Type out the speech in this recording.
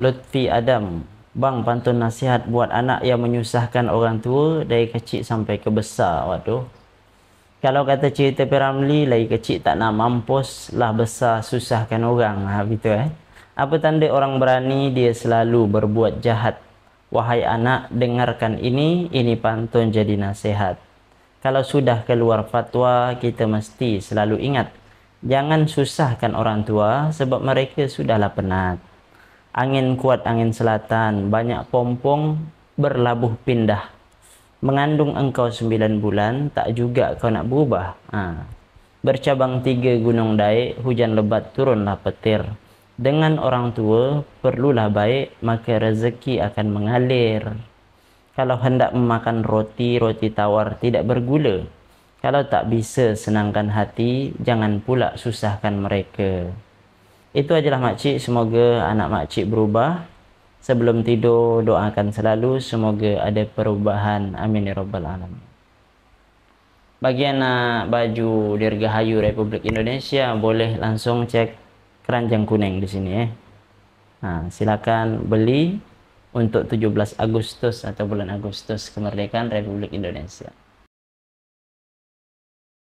Lutfi Adam Bang pantun nasihat buat anak yang menyusahkan orang tua Dari kecil sampai ke besar Waduh Kalau kata cerita Piramli Lagi kecil tak nak mampus Lah besar susahkan orang ha, gitu, eh? Apa tanda orang berani Dia selalu berbuat jahat Wahai anak dengarkan ini Ini pantun jadi nasihat Kalau sudah keluar fatwa Kita mesti selalu ingat Jangan susahkan orang tua Sebab mereka sudahlah penat angin kuat angin selatan, banyak pompong berlabuh pindah. Mengandung engkau sembilan bulan, tak juga kau nak berubah. Ha. Bercabang tiga gunung daik, hujan lebat turunlah petir. Dengan orang tua, perlulah baik, maka rezeki akan mengalir. Kalau hendak memakan roti, roti tawar tidak bergula. Kalau tak bisa senangkan hati, jangan pula susahkan mereka. Itu ajalah makcik, semoga anak makcik berubah. Sebelum tidur, doakan selalu semoga ada perubahan. Amin ya rabbal alamin. Bagi anak baju Dirgahayu Republik Indonesia boleh langsung cek keranjang kuning di sini eh. Ha, silakan beli untuk 17 Agustus atau bulan Agustus kemerdekaan Republik Indonesia.